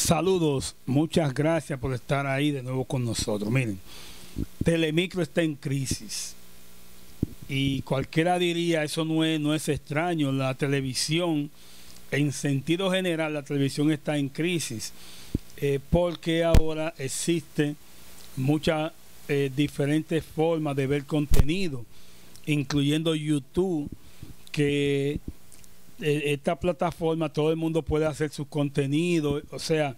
Saludos, muchas gracias por estar ahí de nuevo con nosotros. Miren, Telemicro está en crisis. Y cualquiera diría, eso no es, no es extraño, la televisión, en sentido general, la televisión está en crisis, eh, porque ahora existen muchas eh, diferentes formas de ver contenido, incluyendo YouTube, que eh, esta plataforma todo el mundo puede hacer su contenido, o sea,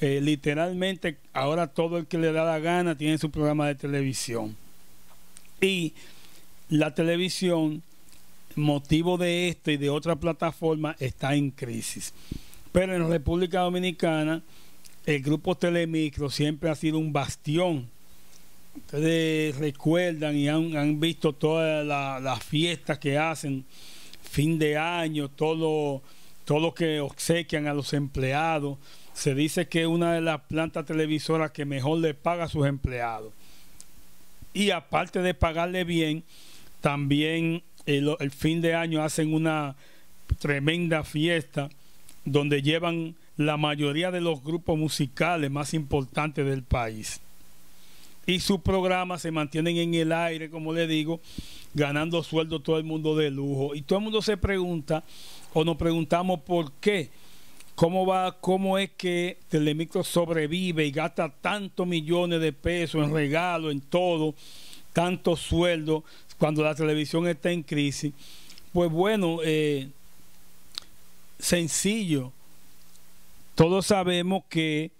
eh, literalmente ahora todo el que le da la gana tiene su programa de televisión. Y la televisión, motivo de esto y de otra plataforma, está en crisis. Pero en la República Dominicana, el grupo Telemicro siempre ha sido un bastión. Ustedes recuerdan y han, visto todas las fiestas que hacen fin de año, todo, todo lo que obsequian a los empleados. Se dice que es una de las plantas televisoras que mejor le paga a sus empleados. Y aparte de pagarle bien, también el fin de año hacen una tremenda fiesta donde llevan la mayoría de los grupos musicales más importantes del país y sus programas se mantienen en el aire, como le digo, ganando sueldo todo el mundo de lujo. Y todo el mundo se pregunta o nos preguntamos por qué. ¿Cómo, va, ¿Cómo es que Telemicro sobrevive y gasta tantos millones de pesos en regalo, en todo, tanto sueldo, cuando la televisión está en crisis? Pues bueno, eh, sencillo. Todos sabemos que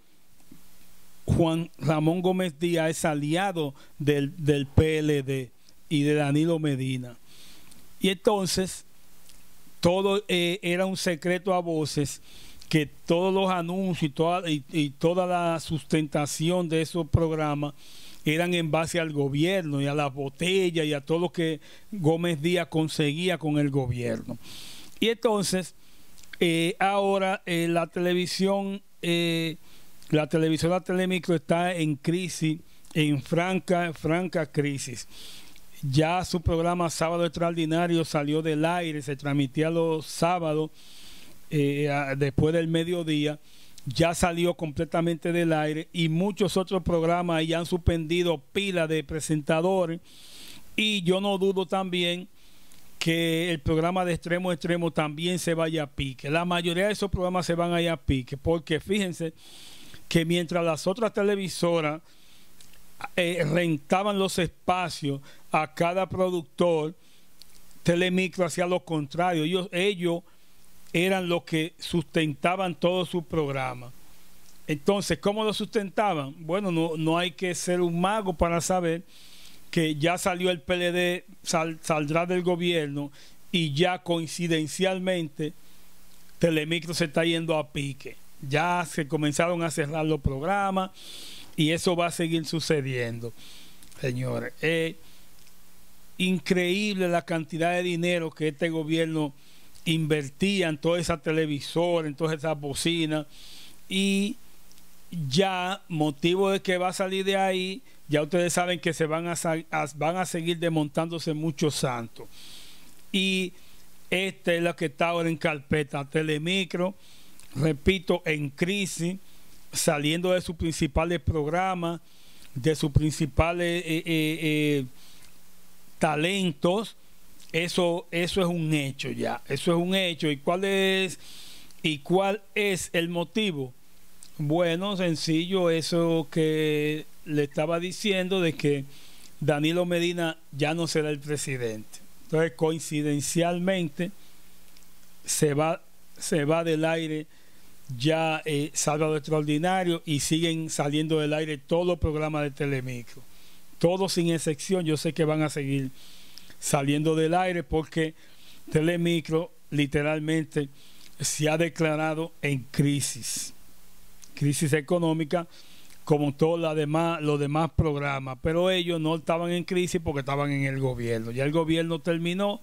Juan Ramón Gómez Díaz es aliado del, del PLD y de Danilo Medina. Y entonces, todo eh, era un secreto a voces que todos los anuncios y toda, la sustentación de esos programas eran en base al gobierno y a las botellas y a todo lo que Gómez Díaz conseguía con el gobierno. Y entonces, eh, ahora eh, la televisión la televisora Telemicro está en crisis, en franca, franca crisis. Ya su programa Sábado Extraordinario salió del aire, se transmitía los sábados eh, después del mediodía, ya salió completamente del aire y muchos otros programas ya han suspendido pila de presentadores y yo no dudo también que el programa de extremo a extremo también se vaya a pique. La mayoría de esos programas se van a ir a pique porque fíjense que mientras las otras televisoras eh, rentaban los espacios a cada productor, Telemicro hacía lo contrario. Ellos, ellos eran los que sustentaban todo su programa. Entonces, ¿cómo lo sustentaban? Bueno, no, hay que ser un mago para saber que ya salió el PLD, saldrá del gobierno y ya coincidencialmente Telemicro se está yendo a pique. Ya se comenzaron a cerrar los programas y eso va a seguir sucediendo, señores. es increíble la cantidad de dinero que este gobierno invertía en toda esa televisora, en todas esas bocinas y ya motivo de que va a salir de ahí, ya ustedes saben que se van a, van a seguir desmontándose muchos santos. Y esta es la que está ahora en carpeta, Telemicro repito, en crisis, saliendo de sus principales programas, de sus principales eh, eh, eh, talentos, eso, eso es un hecho ya, eso es un hecho. ¿Y cuál es, y cuál es el motivo? Bueno, sencillo, eso que le estaba diciendo de que Danilo Medina ya no será el presidente. Entonces, coincidencialmente, se va se va del aire ya eh, Sábado Extraordinario y siguen saliendo del aire todos los programas de Telemicro. Todos sin excepción, yo sé que van a seguir saliendo del aire porque Telemicro literalmente se ha declarado en crisis. Crisis económica como todos demás, los demás programas. Pero ellos no estaban en crisis porque estaban en el gobierno. Ya el gobierno terminó,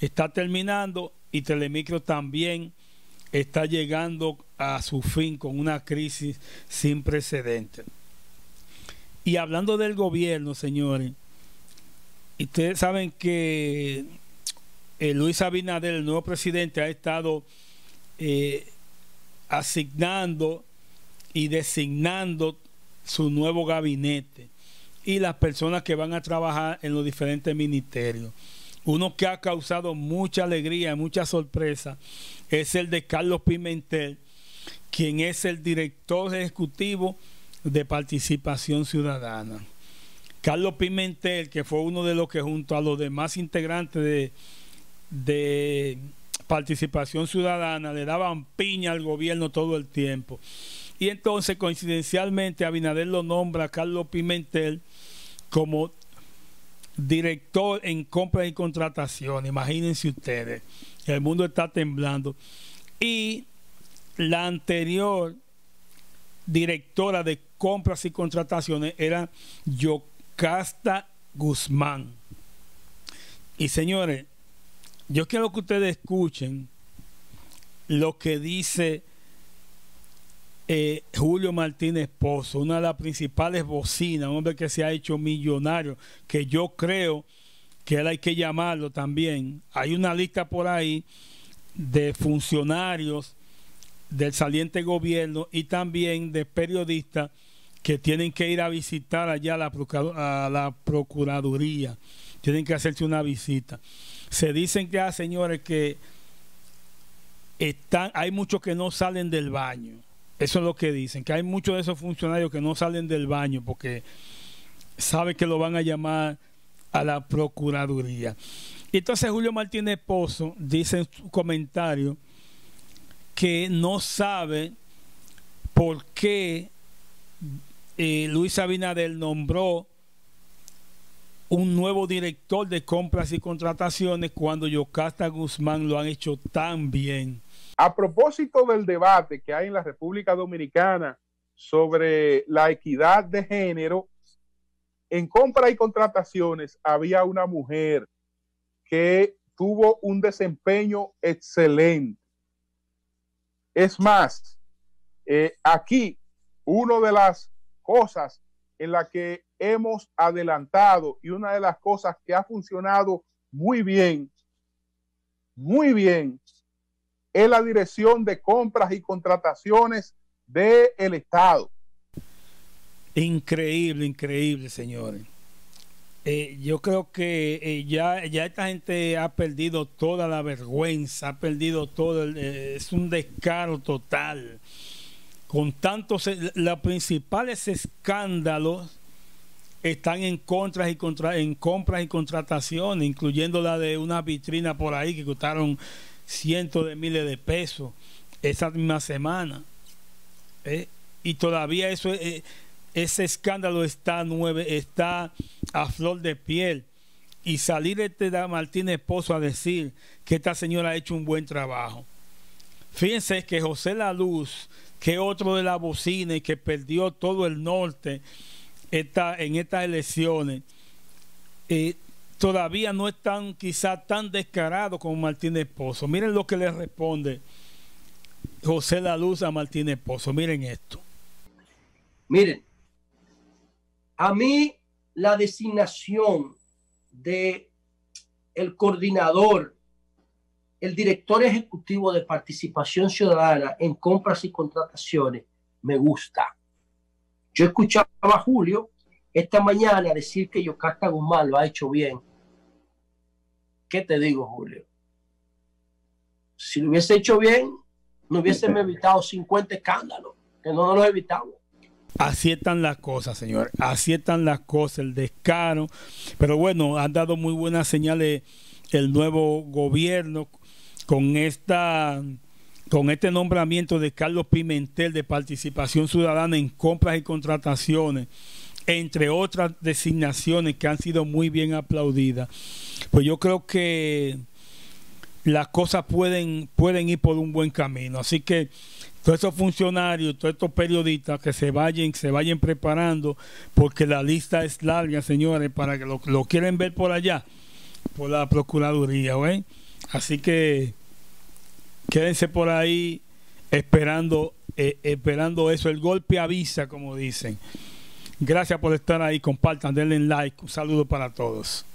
está terminando y Telemicro también está llegando a su fin con una crisis sin precedentes. Y hablando del gobierno, señores, ustedes saben que eh, Luis Abinader, el nuevo presidente, ha estado eh, asignando y designando su nuevo gabinete y las personas que van a trabajar en los diferentes ministerios uno que ha causado mucha alegría, y mucha sorpresa, es el de Carlos Pimentel, quien es el director ejecutivo de Participación Ciudadana. Carlos Pimentel, que fue uno de los que junto a los demás integrantes de, de Participación Ciudadana le daban piña al gobierno todo el tiempo. Y entonces coincidencialmente Abinader lo nombra a Carlos Pimentel como director en compras y contrataciones, Imagínense ustedes, el mundo está temblando. Y la anterior directora de compras y contrataciones era Yocasta Guzmán. Y señores, yo quiero que ustedes escuchen lo que dice eh, Julio Martínez Pozo, una de las principales bocinas, un hombre que se ha hecho millonario, que yo creo que él hay que llamarlo también. Hay una lista por ahí de funcionarios del saliente gobierno y también de periodistas que tienen que ir a visitar allá a la, Procuraduría. Tienen que hacerse una visita. Se dicen ya, ah, señores, que están, hay muchos que no salen del baño eso es lo que dicen, que hay muchos de esos funcionarios que no salen del baño porque sabe que lo van a llamar a la Procuraduría. Y entonces Julio Martínez Pozo dice en su comentario que no sabe por qué eh, Luis Abinader nombró un nuevo director de compras y contrataciones cuando Yocasta Guzmán lo han hecho tan bien. A propósito del debate que hay en la República Dominicana sobre la equidad de género, en compras y contrataciones había una mujer que tuvo un desempeño excelente. Es más, eh, aquí una de las cosas en la que hemos adelantado y una de las cosas que ha funcionado muy bien, muy bien, es la dirección de compras y contrataciones del Estado. Increíble, increíble, señores. Eh, yo creo que eh, ya, ya esta gente ha perdido toda la vergüenza, ha perdido todo, eh, es un descaro total. Con tantos, los principales escándalos están en compras y contrataciones, incluyendo la de una vitrina por ahí que costaron cientos de miles de pesos esa misma semana. Eh, y todavía eso, eh, ese escándalo está nueve, está a flor de piel. Y salir este da Martínez Pozo a decir que esta señora ha hecho un buen trabajo. Fíjense que José La Luz, que otro de la bocina y que perdió todo el norte, en estas elecciones y eh, todavía no están quizá tan descarados como Martínez Pozo. Miren lo que le responde José La Luz a Martínez Pozo. Miren esto. Miren, a mí la designación de el coordinador, el director ejecutivo de participación ciudadana en compras y contrataciones, me gusta. Yo escuchaba a Julio esta mañana decir que Yocasta Guzmán lo ha hecho bien. ¿Qué te digo, Julio? Si lo hubiese hecho bien, no hubiésemos evitado 50 escándalos, que no nos los evitamos. Así están las cosas, señor. Así están las cosas, el descaro. Pero bueno, han dado muy buenas señales el nuevo gobierno con esta con este nombramiento de Carlos Pimentel de Participación Ciudadana en compras y contrataciones, entre otras designaciones que han sido muy bien aplaudidas, pues yo creo que las cosas pueden, pueden ir por un buen camino. Así que todos esos funcionarios, todos estos periodistas que se vayan, se vayan preparando, porque la lista es larga, señores, para que lo, quieren ver por allá, por la Procuraduría, Así que Quédense por ahí esperando, eh, esperando eso. El golpe avisa, como dicen. Gracias por estar ahí. Compartan, denle like. Un saludo para todos.